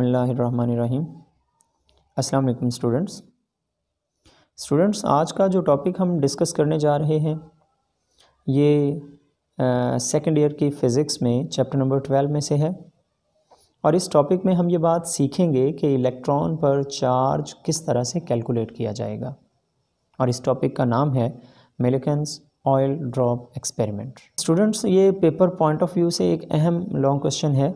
बिसमीम् अस्सलाम students students आज का जो टॉपिक हम डिस्कस करने जा रहे हैं ये सेकेंड ईयर की फ़िज़िक्स में चैप्टर नंबर ट्वेल्व में से है और इस टॉपिक में हम ये बात सीखेंगे कि इलेक्ट्रॉन पर चार्ज किस तरह से कैलकुलेट किया जाएगा और इस टॉपिक का नाम है Millikan's oil drop experiment students ये पेपर पॉइंट ऑफ व्यू से एक अहम लॉन्ग क्वेश्चन है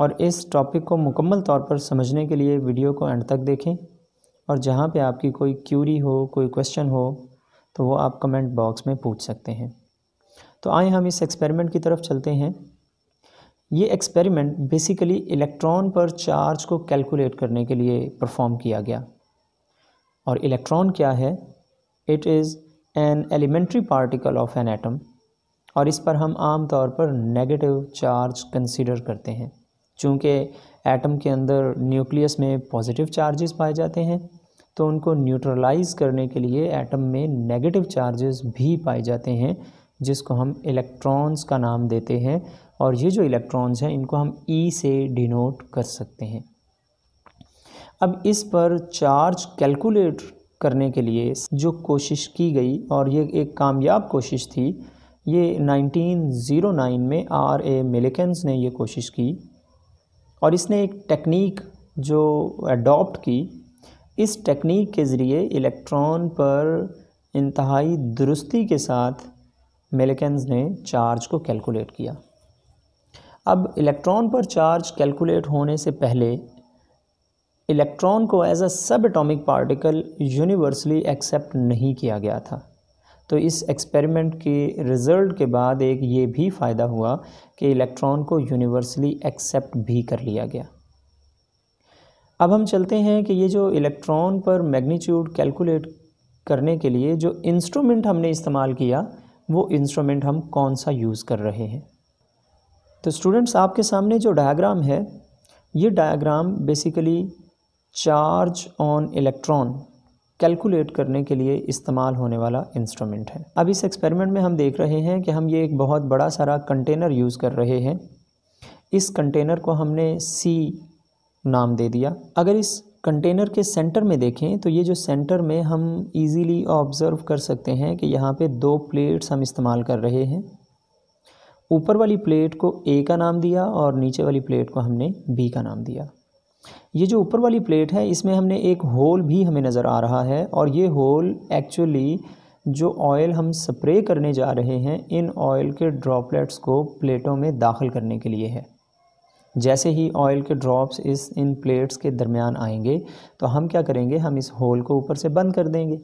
और इस टॉपिक को मुकम्मल तौर पर समझने के लिए वीडियो को एंड तक देखें और जहाँ पे आपकी कोई क्यूरी हो कोई क्वेश्चन हो तो वो आप कमेंट बॉक्स में पूछ सकते हैं तो आए हम इस एक्सपेरिमेंट की तरफ चलते हैं ये एक्सपेरिमेंट बेसिकली इलेक्ट्रॉन पर चार्ज को कैलकुलेट करने के लिए परफॉर्म किया गया और इलेक्ट्रॉन क्या है it is an elementary particle of an atom और इस पर हम आम तौर पर नेगेटिव चार्ज कंसीडर करते हैं चूँकि एटम के अंदर न्यूक्लियस में पॉजिटिव चार्जेस पाए जाते हैं तो उनको न्यूट्रलाइज करने के लिए एटम में नेगेटिव चार्जेस भी पाए जाते हैं जिसको हम इलेक्ट्रॉन्स का नाम देते हैं और ये जो इलेक्ट्रॉन्स हैं इनको हम ई e से डिनोट कर सकते हैं अब इस पर चार्ज कैलकुलेट करने के लिए जो कोशिश की गई और ये एक कामयाब कोशिश थी ये 1909 में आर ए मिलिकन्स ने ये कोशिश की और इसने एक टेक्निक जो अडॉप्ट की इस टेक्निक के ज़रिए इलेक्ट्रॉन पर इंतहाई दुरुस्ती के साथ मेलेकन्स ने चार्ज को कैलकुलेट किया अब इलेक्ट्रॉन पर चार्ज कैलकुलेट होने से पहले इलेक्ट्रॉन को एज अ सब एटॉमिक पार्टिकल यूनिवर्सली एक्सेप्ट नहीं किया गया था तो इस एक्सपेरिमेंट के रिज़ल्ट के बाद एक ये भी फ़ायदा हुआ कि इलेक्ट्रॉन को यूनिवर्सली एक्सेप्ट भी कर लिया गया अब हम चलते हैं कि ये जो इलेक्ट्रॉन पर मैग्नीट्यूड कैलकुलेट करने के लिए जो इंस्ट्रूमेंट हमने इस्तेमाल किया वो इंस्ट्रूमेंट हम कौन सा यूज़ कर रहे हैं तो स्टूडेंट्स आपके सामने जो डायग्राम है ये diagram basically charge on electron calculate करने के लिए इस्तेमाल होने वाला इंस्ट्रूमेंट है अब इस एक्सपेरिमेंट में हम देख रहे हैं कि हम ये एक बहुत बड़ा सारा कंटेनर यूज़ कर रहे हैं इस कंटेनर को हमने सी नाम दे दिया अगर इस कंटेनर के सेंटर में देखें तो ये जो सेंटर में हम इजीली ऑब्ज़र्व कर सकते हैं कि यहाँ पे दो प्लेट्स हम इस्तेमाल कर रहे हैं ऊपर वाली प्लेट को ए का नाम दिया और नीचे वाली प्लेट को हमने बी का नाम दिया ये जो ऊपर वाली प्लेट है इसमें हमने एक होल भी हमें नज़र आ रहा है और ये होल एक्चुअली जो ऑयल हम स्प्रे करने जा रहे हैं इन ऑयल के ड्रॉपलेट्स को प्लेटों में दाखिल करने के लिए है जैसे ही ऑयल के ड्रॉप्स इस इन प्लेट्स के दरमियान आएंगे तो हम क्या करेंगे हम इस होल को ऊपर से बंद कर देंगे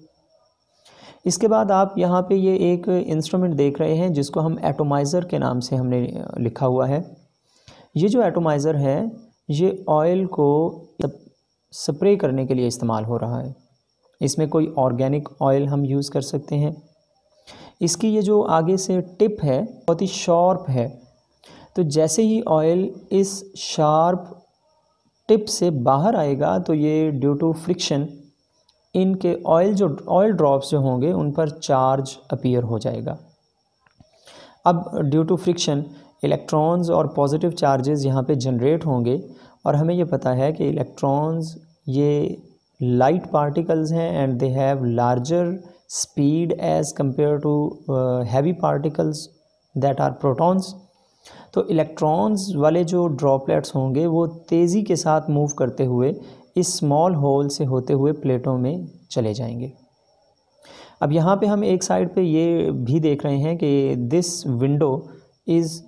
इसके बाद आप यहाँ पे ये एक इंस्ट्रूमेंट देख रहे हैं जिसको हम एटोमाइज़र के नाम से हमने लिखा हुआ है ये जो एटोमाइज़र है ये ऑयल को स्प्रे करने के लिए इस्तेमाल हो रहा है इसमें कोई ऑर्गेनिक ऑयल हम यूज़ कर सकते हैं इसकी ये जो आगे से टिप है बहुत ही शार्प है तो जैसे ही ऑयल इस शार्प टिप से बाहर आएगा तो ये ड्यू टू फ्रिक्शन इनके ऑयल जो ऑयल ड्रॉप्स जो होंगे उन पर चार्ज अपीयर हो जाएगा अब ड्यू टू फ्रिक्शन इलेक्ट्रॉन्स और पॉजिटिव चार्जेस यहाँ पे जनरेट होंगे और हमें ये पता है कि इलेक्ट्रॉन्स ये लाइट पार्टिकल्स हैं and they have larger speed as compare to heavy particles that are protons तो इलेक्ट्रॉन्स वाले जो ड्रॉपलेट्स होंगे वो तेज़ी के साथ मूव करते हुए इस स्मॉल होल से होते हुए प्लेटों में चले जाएंगे अब यहाँ पे हम एक साइड पे ये भी देख रहे हैं कि this window is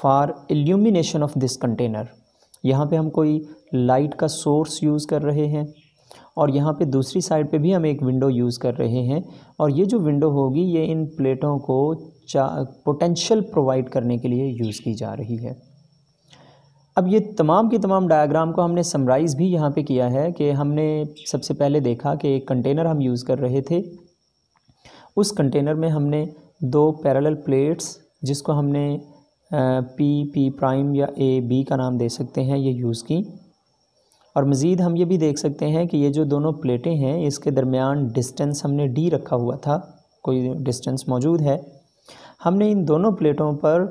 for illumination of this container यहाँ पे हम कोई लाइट का सोर्स यूज़ कर रहे हैं और यहाँ पे दूसरी साइड पे भी हम एक विंडो यूज़ कर रहे हैं और ये जो विंडो होगी ये इन प्लेटों को पोटेंशियल प्रोवाइड करने के लिए यूज़ की जा रही है अब ये तमाम के तमाम डायग्राम को हमने समराइज़ भी यहाँ पे किया है कि हमने सबसे पहले देखा कि एक कंटेनर हम यूज़ कर रहे थे उस कंटेनर में हमने दो पैरेलल प्लेट्स जिसको हमने पी पी प्राइम या ए बी का नाम दे सकते हैं ये यूज़ की और मज़ीद हम ये भी देख सकते हैं कि ये जो दोनों प्लेटें हैं इसके दरमियान डिस्टेंस हमने डी रखा हुआ था कोई डिस्टेंस मौजूद है हमने इन दोनों प्लेटों पर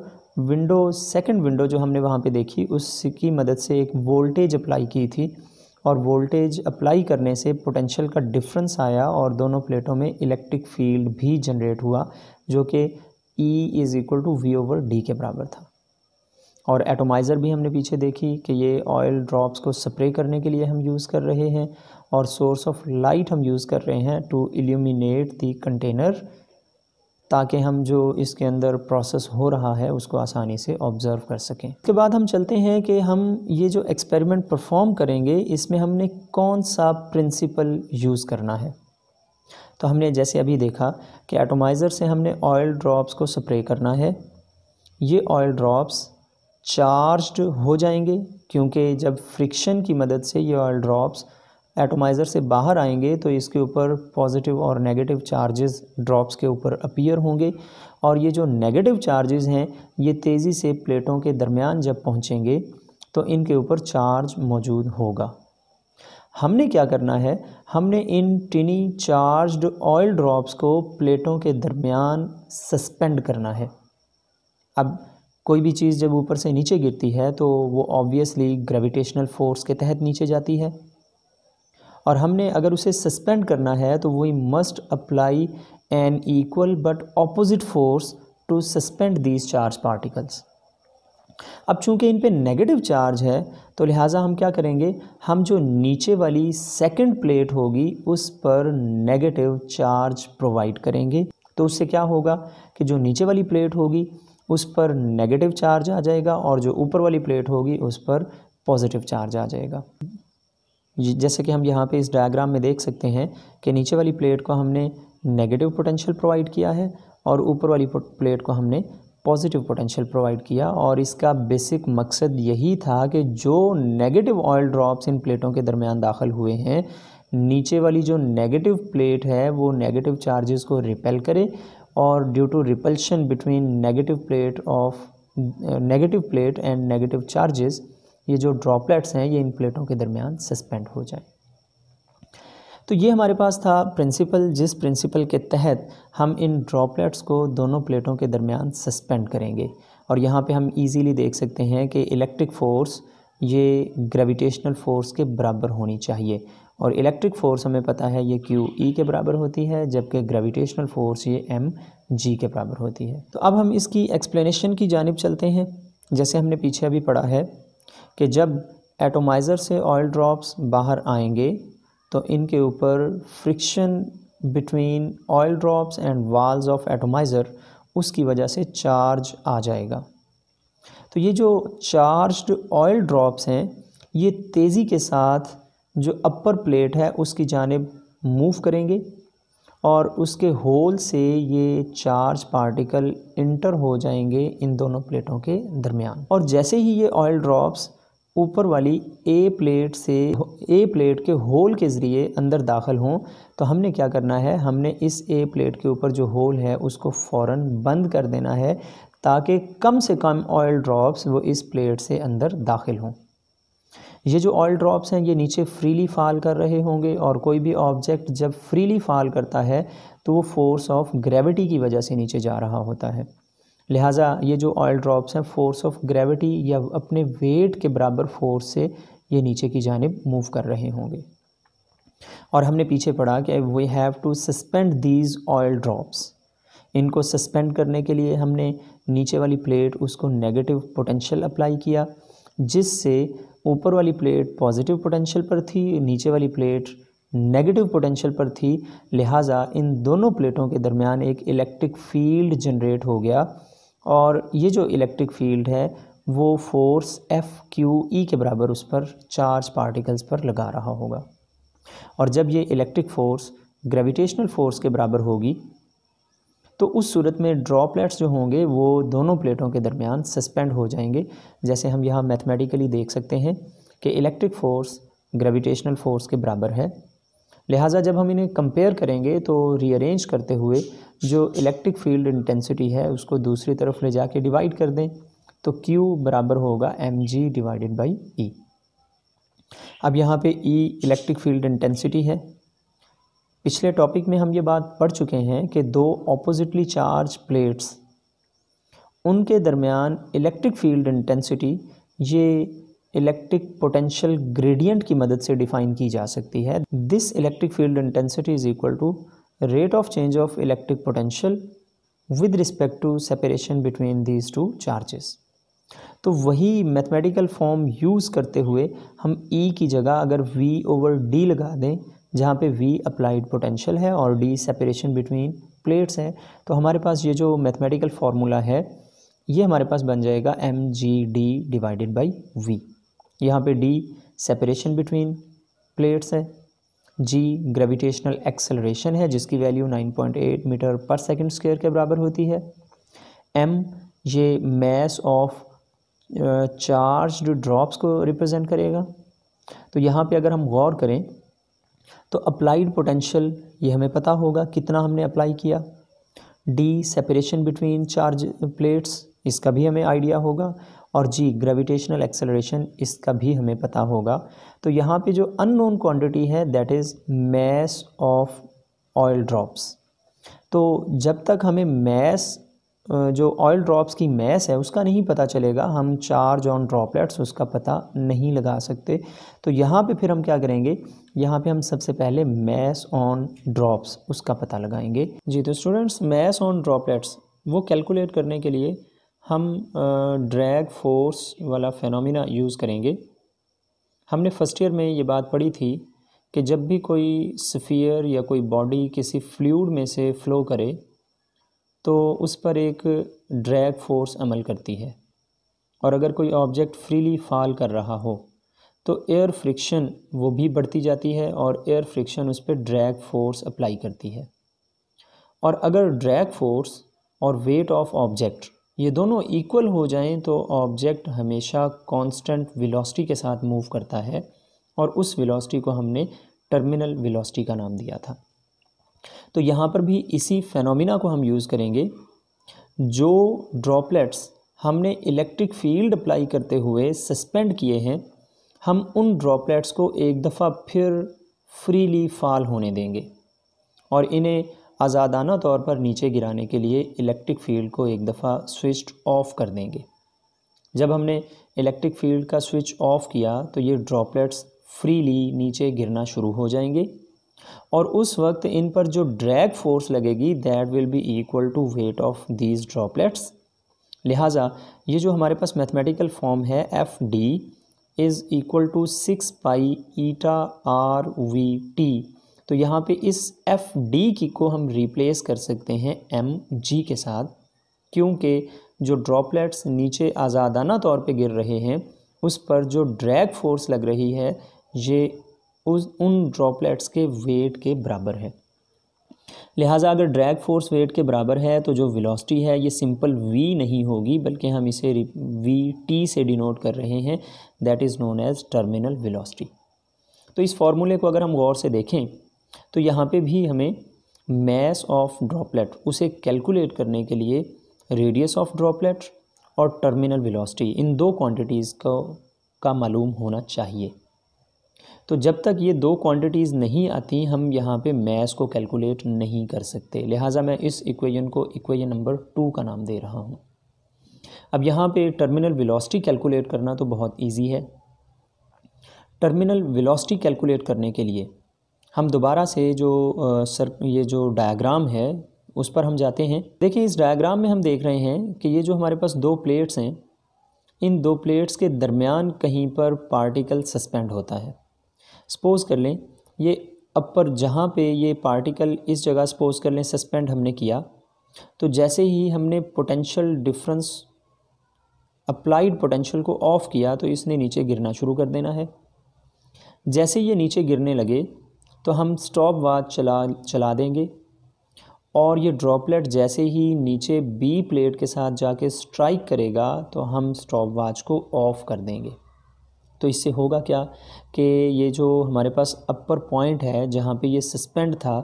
विंडो सेकंड विंडो जो हमने वहाँ पे देखी उसकी मदद से एक वोल्टेज अप्लाई की थी और वोल्टेज अप्लाई करने से पोटेंशियल का डिफरेंस आया और दोनों प्लेटों में इलेक्ट्रिक फील्ड भी जनरेट हुआ जो कि E is equal to V over D के बराबर था और एटोमाइज़र भी हमने पीछे देखी कि ये ऑयल ड्रॉप्स को स्प्रे करने के लिए हम यूज़ कर रहे हैं और सोर्स ऑफ लाइट हम यूज़ कर रहे हैं टू इल्यूमिनेट दी कंटेनर ताकि हम जो इसके अंदर प्रोसेस हो रहा है उसको आसानी से ऑब्ज़र्व कर सकें इसके बाद हम चलते हैं कि हम ये जो एक्सपेरिमेंट परफॉर्म करेंगे इसमें हमने कौन सा प्रिंसिपल यूज़ करना है तो हमने जैसे अभी देखा कि एटोमाइज़र से हमने ऑयल ड्रॉप्स को स्प्रे करना है ये ऑयल ड्रॉप्स चार्ज्ड हो जाएंगे क्योंकि जब फ्रिक्शन की मदद से ये ऑयल ड्रॉप्स एटोमाइज़र से बाहर आएंगे तो इसके ऊपर पॉजिटिव और नेगेटिव चार्जेस ड्रॉप्स के ऊपर अपीयर होंगे और ये जो नेगेटिव चार्जेस हैं ये तेज़ी से प्लेटों के दरमियान जब पहुँचेंगे तो इनके ऊपर चार्ज मौजूद होगा हमने क्या करना है हमने इन टिनी चार्ज्ड ऑयल ड्रॉप्स को प्लेटों के दरमियान सस्पेंड करना है अब कोई भी चीज़ जब ऊपर से नीचे गिरती है तो वो ऑब्वियसली ग्रेविटेशनल फोर्स के तहत नीचे जाती है और हमने अगर उसे सस्पेंड करना है तो we must apply an equal but opposite force to suspend these charge particles अब चूंकि इन पर नेगेटिव चार्ज है तो लिहाजा हम क्या करेंगे हम जो नीचे वाली सेकंड प्लेट होगी उस पर नेगेटिव चार्ज प्रोवाइड करेंगे तो उससे क्या होगा कि जो नीचे वाली प्लेट होगी उस पर नेगेटिव चार्ज आ जाएगा और जो ऊपर वाली प्लेट होगी उस पर पॉजिटिव चार्ज आ जाएगा जैसे कि हम यहाँ पे इस डायग्राम में देख सकते हैं कि नीचे वाली प्लेट को हमने नेगेटिव पोटेंशियल प्रोवाइड किया है और ऊपर वाली प्लेट को हमने पॉजिटिव पोटेंशियल प्रोवाइड किया और इसका बेसिक मकसद यही था कि जो नेगेटिव ऑयल ड्रॉप्स इन प्लेटों के दरमियान दाखिल हुए हैं नीचे वाली जो नेगेटिव प्लेट है वो नेगेटिव चार्जेस को रिपेल करे और due to repulsion between negative plate of negative plate and negative charges ये जो ड्रॉपलेट्स हैं ये इन प्लेटों के दरमियान सस्पेंड हो जाए तो ये हमारे पास था प्रिंसिपल जिस प्रिंसिपल के तहत हम इन ड्रॉपलेट्स को दोनों प्लेटों के दरमियान सस्पेंड करेंगे और यहाँ पे हम इजीली देख सकते हैं कि इलेक्ट्रिक फ़ोर्स ये ग्रेविटेशनल फ़ोर्स के बराबर होनी चाहिए और इलेक्ट्रिक फ़ोर्स हमें पता है ये क्यू ई e के बराबर होती है जबकि ग्रेविटेशनल फ़ोर्स ये एम जी के बराबर होती है तो अब हम इसकी एक्सप्लेनेशन की जानब चलते हैं जैसे हमने पीछे अभी पढ़ा है कि जब एटोमाइज़र से ऑयल ड्रॉप्स बाहर आएंगे तो इनके ऊपर friction between oil drops and walls of atomizer उसकी वजह से चार्ज आ जाएगा तो ये जो चार्ज्ड ऑयल ड्रॉप्स हैं ये तेज़ी के साथ जो अपर प्लेट है उसकी जानब मूव करेंगे और उसके होल से ये चार्ज पार्टिकल इंटर हो जाएंगे इन दोनों प्लेटों के दरमियान और जैसे ही ये ऑयल ड्रॉप्स ऊपर वाली ए प्लेट से ए प्लेट के होल के ज़रिए अंदर दाखिल हों तो हमने क्या करना है हमने इस ए प्लेट के ऊपर जो होल है उसको फ़ौर बंद कर देना है ताकि कम से कम ऑयल ड्रॉप्स वो इस प्लेट से अंदर दाखिल हों ये जो ऑयल ड्रॉप्स हैं ये नीचे फ्रीली फाल कर रहे होंगे और कोई भी ऑब्जेक्ट जब फ्रीली फाल करता है तो वो फोर्स ऑफ ग्रेविटी की वजह से नीचे जा रहा होता है लिहाजा ये जो ऑयल ड्रॉप्स हैं फोर्स ऑफ ग्रेविटी या अपने वेट के बराबर फोर्स से ये नीचे की जानब मूव कर रहे होंगे और हमने पीछे पढ़ा कि we have to suspend these oil drops इनको सस्पेंड करने के लिए हमने नीचे वाली प्लेट उसको नेगेटिव पोटेंशियल अप्लाई किया जिससे ऊपर वाली प्लेट पॉजिटिव पोटेंशियल पर थी नीचे वाली प्लेट नेगेटिव पोटेंशियल पर थी लिहाजा इन दोनों प्लेटों के दरमियान एक इलेक्ट्रिक फील्ड जनरेट हो गया और ये जो इलेक्ट्रिक फील्ड है वो फोर्स एफ़ क्यू ई के बराबर उस पर चार्ज पार्टिकल्स पर लगा रहा होगा और जब ये इलेक्ट्रिक फोर्स ग्रेविटेशनल फोर्स के बराबर होगी तो उस सूरत में ड्रॉपलेट्स जो होंगे वो दोनों प्लेटों के दरमियान सस्पेंड हो जाएंगे जैसे हम यहाँ मैथमेटिकली देख सकते हैं कि इलेक्ट्रिक फ़ोर्स ग्रेविटेशनल फ़ोर्स के बराबर है लिहाजा जब हम इन्हें कंपेयर करेंगे तो रीअरेंज करते हुए जो इलेक्ट्रिक फील्ड इंटेंसिटी है उसको दूसरी तरफ ले जाके डिवाइड कर दें तो Q बराबर होगा M G divided by E अब यहाँ पे E इलेक्ट्रिक फील्ड इंटेंसिटी है पिछले टॉपिक में हम ये बात पढ़ चुके हैं कि दो ऑपोजिटली चार्ज प्लेट्स उनके दरमियान इलेक्ट्रिक फील्ड इंटेंसिटी ये इलेक्ट्रिक पोटेंशियल ग्रेडियंट की मदद से डिफाइन की जा सकती है this electric field intensity is equal to rate of change of electric potential with respect to separation between these two charges तो वही मैथमेटिकल फॉर्म यूज़ करते हुए हम E की जगह अगर V ओवर D लगा दें जहाँ पे V अप्लाइड पोटेंशियल है और D सेपरेशन बिटवीन प्लेट्स है तो हमारे पास ये जो मैथमेटिकल फार्मूला है ये हमारे पास बन जाएगा M G D divided by V यहाँ पे डी सेपरेशन बिटवीन प्लेट्स है जी ग्रेविटेशनल एक्सेलरेशन है जिसकी वैल्यू 9.8 मीटर पर सेकंड स्क्वायर के बराबर होती है एम ये मैस ऑफ चार्ज ड्रॉप्स को रिप्रेजेंट करेगा तो यहाँ पे अगर हम गौर करें तो अप्लाइड पोटेंशियल ये हमें पता होगा कितना हमने अप्लाई किया D separation between charge plates इसका भी हमें आइडिया होगा और जी ग्रेविटेशनल एक्सेलरेशन इसका भी हमें पता होगा तो यहाँ पे जो अननोन क्वांटिटी है that is mass of oil drops तो जब तक हमें मैस जो ऑयल ड्रॉप्स की मैस है उसका नहीं पता चलेगा हम चार्ज ऑन ड्रॉपलेट्स उसका पता नहीं लगा सकते तो यहाँ पे फिर हम क्या करेंगे यहाँ पे हम सबसे पहले मैस ऑन ड्रॉप्स उसका पता लगाएंगे जी तो स्टूडेंट्स मैस ऑन ड्रॉपलेट्स वो कैलकुलेट करने के लिए हम ड्रैग फोर्स वाला फेनोमिना यूज़ करेंगे हमने फर्स्ट ईयर में ये बात पढ़ी थी कि जब भी कोई स्फीयर या कोई बॉडी किसी फ्लूड में से फ़्लो करे तो उस पर एक ड्रैग फोर्स अमल करती है और अगर कोई ऑब्जेक्ट फ्रीली फॉल कर रहा हो तो एयर फ्रिक्शन वो भी बढ़ती जाती है और एयर फ्रिक्शन उस पर ड्रैग फोर्स अप्लाई करती है और अगर ड्रैग फोर्स और वेट ऑफ ऑब्जेक्ट ये दोनों इक्वल हो जाएं तो ऑब्जेक्ट हमेशा कांस्टेंट वेलोसिटी के साथ मूव करता है और उस वेलोसिटी को हमने टर्मिनल वेलोसिटी का नाम दिया था तो यहाँ पर भी इसी फेनोमिना को हम यूज़ करेंगे जो ड्रॉपलेट्स हमने इलेक्ट्रिक फील्ड अप्लाई करते हुए सस्पेंड किए हैं हम उन ड्रॉपलेट्स को एक दफ़ा फिर फ्रीली फाल होने देंगे और इन्हें आज़ादाना तौर पर नीचे गिराने के लिए इलेक्ट्रिक फील्ड को एक दफ़ा स्विच ऑफ़ कर देंगे जब हमने इलेक्ट्रिक फील्ड का स्विच ऑफ़ किया तो ये ड्रॉपलेट्स फ्रीली नीचे गिरना शुरू हो जाएंगे और उस वक्त इन पर जो ड्रैग फोर्स लगेगी that will be equal to weight of these droplets लिहाजा ये जो हमारे पास मैथमेटिकल फॉर्म है F D is equal to six pi eta R V T तो यहाँ पे इस एफ डी की को हम रिप्लेस कर सकते हैं एम जी के साथ क्योंकि जो ड्रॉपलेट्स नीचे आज़ादाना तौर पे गिर रहे हैं उस पर जो ड्रैग फोर्स लग रही है ये उस उन ड्रॉपलेट्स के वेट के बराबर है लिहाजा अगर ड्रैग फोर्स वेट के बराबर है तो जो वेलोसिटी है ये सिंपल वी नहीं होगी बल्कि हम इसे वी टी से डिनोट कर रहे हैं that is known as terminal velocity तो इस फार्मूले को अगर हम गौर से देखें तो यहाँ पे भी हमें मैस ऑफ ड्रॉपलेट उसे कैलकुलेट करने के लिए रेडियस ऑफ ड्रॉपलेट और टर्मिनल वेलोसिटी इन दो क्वांटिटीज़ को का मालूम होना चाहिए तो जब तक ये दो क्वांटिटीज़ नहीं आती हम यहाँ पे मैस को कैलकुलेट नहीं कर सकते लिहाजा मैं इस इक्वेशन को इक्वेशन नंबर टू का नाम दे रहा हूँ अब यहाँ पे टर्मिनल वेलोसिटी कैलकुलेट करना तो बहुत इजी है टर्मिनल वेलोसिटी कैलकुलेट करने के लिए हम दोबारा से जो सर ये जो डायग्राम है उस पर हम जाते हैं देखिए इस डायग्राम में हम देख रहे हैं कि ये जो हमारे पास दो प्लेट्स हैं इन दो प्लेट्स के दरमियान कहीं पर पार्टिकल सस्पेंड होता है सपोज़ कर लें ये अपर जहाँ पे ये पार्टिकल इस जगह सपोज़ कर लें सस्पेंड हमने किया तो जैसे ही हमने पोटेंशियल डिफरेंस अप्लाइड पोटेंशियल को ऑफ़ किया तो इसने नीचे गिरना शुरू कर देना है जैसे ये नीचे गिरने लगे तो हम स्टॉप वाच चला चला देंगे और ये ड्रॉपलेट जैसे ही नीचे बी प्लेट के साथ जाके स्ट्राइक करेगा तो हम स्टॉप वाच को ऑफ़ कर देंगे तो इससे होगा क्या कि ये जो हमारे पास अपर पॉइंट है जहाँ पे ये सस्पेंड था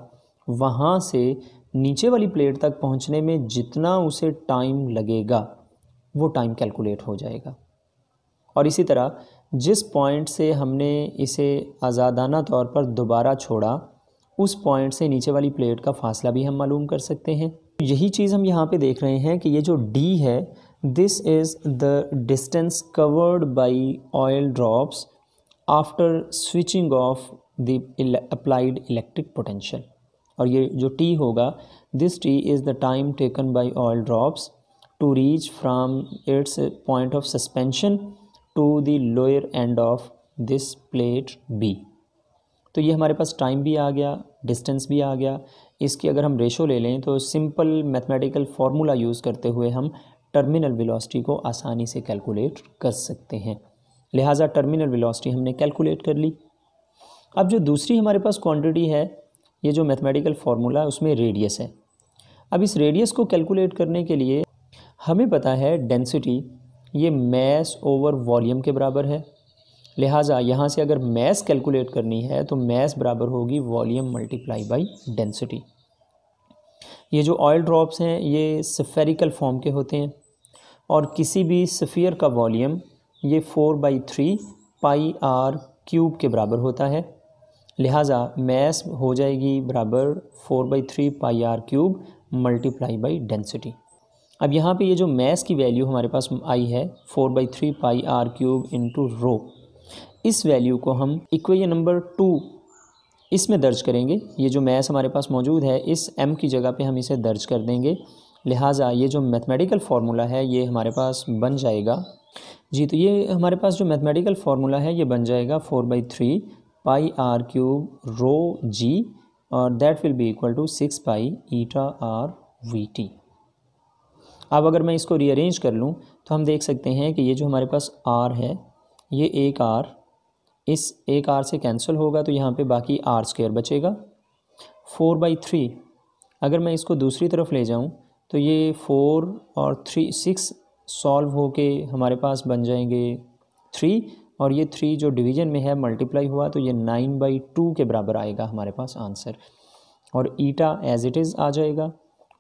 वहाँ से नीचे वाली प्लेट तक पहुँचने में जितना उसे टाइम लगेगा वो टाइम कैलकुलेट हो जाएगा और इसी तरह जिस पॉइंट से हमने इसे आज़ादाना तौर पर दोबारा छोड़ा उस पॉइंट से नीचे वाली प्लेट का फासला भी हम मालूम कर सकते हैं यही चीज़ हम यहाँ पे देख रहे हैं कि ये जो डी है this is the distance covered by oil drops after switching off the applied electric potential और ये जो टी होगा this T is the time taken by oil drops to reach from its point of suspension to the lower end of this plate B तो ये हमारे पास time भी आ गया distance भी आ गया इसकी अगर हम रेशो ले लें तो सिंपल मैथमेटिकल फार्मूला यूज़ करते हुए हम टर्मिनल वेलोसिटी को आसानी से कैलकुलेट कर सकते हैं लिहाजा टर्मिनल वेलोसिटी हमने कैलकुलेट कर ली अब जो दूसरी हमारे पास क्वांटिटी है ये जो मैथमेटिकल फार्मूला है उसमें रेडियस है अब इस रेडियस को कैलकुलेट करने के लिए हमें पता है डेंसिटी ये मैस ओवर वॉल्यूम के बराबर है लिहाजा यहाँ से अगर मैस कैलकुलेट करनी है तो मैस बराबर होगी वॉल्यूम मल्टीप्लाई बाई डेंसिटी ये जो ऑयल ड्रॉप्स हैं ये सफेरिकल फॉर्म के होते हैं और किसी भी सफ़ियर का वॉल्यूम ये four by three pi R cube के बराबर होता है लिहाजा मैस हो जाएगी बराबर four by three pi R cube multiply by density अब यहाँ पे ये जो मैस की वैल्यू हमारे पास आई है four by three pi R cube into rho इस वैल्यू को हम इक्वेशन नंबर टू इसमें दर्ज करेंगे ये जो मैस हमारे पास मौजूद है इस एम की जगह पे हम इसे दर्ज कर देंगे लिहाजा ये जो मैथमेटिकल फार्मूला है ये हमारे पास बन जाएगा जी तो ये हमारे पास जो मैथमेटिकल फार्मूला है ये बन जाएगा four by three pi R cube rho G और that will be equal to six pi eta R V T अब अगर मैं इसको रीअरेंज कर लूँ तो हम देख सकते हैं कि ये जो हमारे पास आर है ये एक आर इस एक आर से कैंसिल होगा तो यहाँ पे बाकी आर स्क्र बचेगा फोर बाई थ्री अगर मैं इसको दूसरी तरफ ले जाऊँ तो ये फोर और थ्री सिक्स सॉल्व हो के हमारे पास बन जाएंगे थ्री और ये थ्री जो डिवीजन में है मल्टीप्लाई हुआ तो ये नाइन बाई टू के बराबर आएगा हमारे पास आंसर और ईटा एज इट इज़ आ जाएगा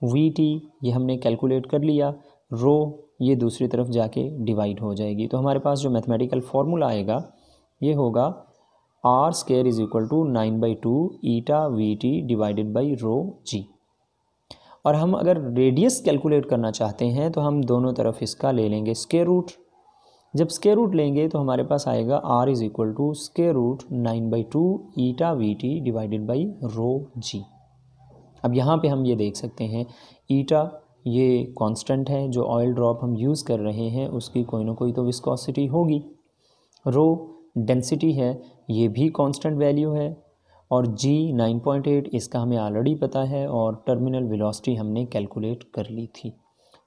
वी टी ये हमने कैलकुलेट कर लिया रो ये दूसरी तरफ जाके डिवाइड हो जाएगी तो हमारे पास जो मैथमेटिकल फार्मूला आएगा ये होगा R square is equal to nine by two eta V T divided by rho G और हम अगर रेडियस कैलकुलेट करना चाहते हैं तो हम दोनों तरफ इसका ले लेंगे स्केयर रूट जब स्केयर रूट लेंगे तो हमारे पास आएगा R is equal to square root nine by two eta V T divided by rho G अब यहाँ पे हम ये देख सकते हैं ईटा ये कांस्टेंट है जो ऑयल ड्रॉप हम यूज़ कर रहे हैं उसकी कोई ना कोई तो विस्कोसिटी होगी रो डेंसिटी है ये भी कांस्टेंट वैल्यू है और जी 9.8 इसका हमें ऑलरेडी पता है और टर्मिनल वेलोसिटी हमने कैलकुलेट कर ली थी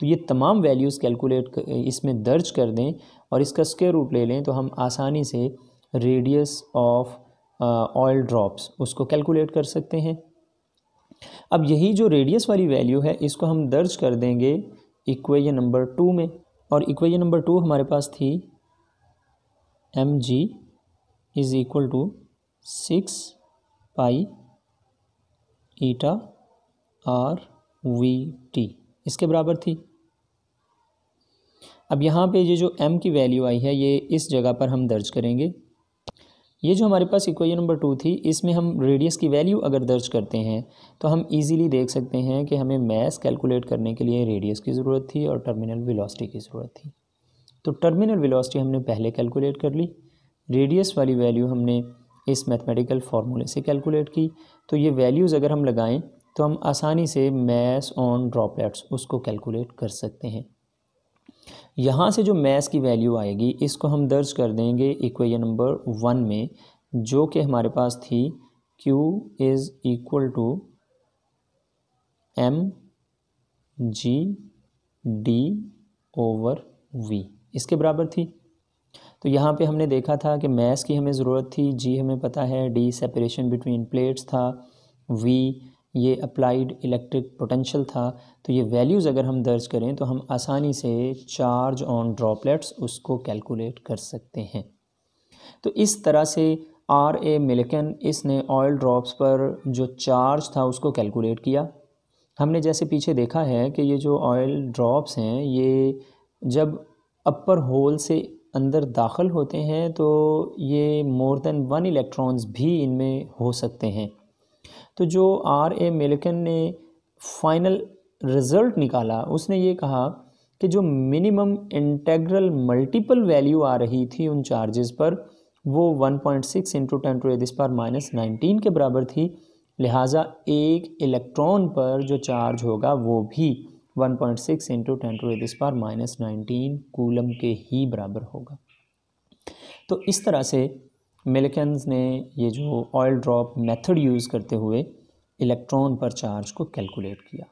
तो ये तमाम वैल्यूज़ कैलकुलेट इसमें दर्ज कर दें और इसका स्केयर रूट ले लें तो हम आसानी से रेडियस ऑफ ऑयल ड्रॉप्स उसको कैलकुलेट कर सकते हैं अब यही जो रेडियस वाली वैल्यू है इसको हम दर्ज कर देंगे इक्वेजन नंबर टू में और इक्वेजन नंबर टू हमारे पास थी M G is equal to six pi eta R V T इसके बराबर थी अब यहाँ पे ये जो m की वैल्यू आई है ये इस जगह पर हम दर्ज करेंगे ये जो हमारे पास इक्वेशन नंबर टू थी इसमें हम रेडियस की वैल्यू अगर दर्ज करते हैं तो हम इजीली देख सकते हैं कि हमें मैस कैलकुलेट करने के लिए रेडियस की ज़रूरत थी और टर्मिनल वेलोसिटी की ज़रूरत थी तो टर्मिनल वेलोसिटी हमने पहले कैलकुलेट कर ली रेडियस वाली वैल्यू हमने इस मैथमेटिकल फार्मूले से कैलकुलेट की तो ये वैल्यूज़ अगर हम लगाएँ तो हम आसानी से मैस ऑन ड्रॉपलेट्स उसको कैलकुलेट कर सकते हैं यहाँ से जो मैस की वैल्यू आएगी इसको हम दर्ज कर देंगे इक्वेशन नंबर वन में जो कि हमारे पास थी Q is equal to M G D over V इसके बराबर थी तो यहाँ पे हमने देखा था कि मैस की हमें ज़रूरत थी जी हमें पता है डी सेपरेशन बिटवीन प्लेट्स था वी ये अप्लाइड इलेक्ट्रिक पोटेंशियल था तो ये वैल्यूज़ अगर हम दर्ज करें तो हम आसानी से चार्ज ऑन ड्रॉपलेट्स उसको कैलकुलेट कर सकते हैं तो इस तरह से आर ए मिलकन इसने ऑयल ड्रॉप्स पर जो चार्ज था उसको कैलकुलेट किया हमने जैसे पीछे देखा है कि ये जो ऑयल ड्रॉप्स हैं ये जब अपर होल से अंदर दाखिल होते हैं तो ये मोर देन वन इलेक्ट्रॉन्स भी इनमें हो सकते हैं तो जो आर ए मेलकन ने फाइनल रिज़ल्ट निकाला उसने ये कहा कि जो मिनिमम इंटेग्रल मल्टीपल वैल्यू आ रही थी उन चार्जेस पर वो 1.6 point six into ten to एस पर माइनस नाइनटीन के बराबर थी लिहाजा एक इलेक्ट्रॉन पर जो चार्ज होगा वो भी 1.6 point six into ten to एस पर माइनस नाइनटीन कूलम के ही बराबर होगा तो इस तरह से मिलिकन्स ने ये जो ऑयल ड्रॉप मेथड यूज़ करते हुए इलेक्ट्रॉन पर चार्ज को कैलकुलेट किया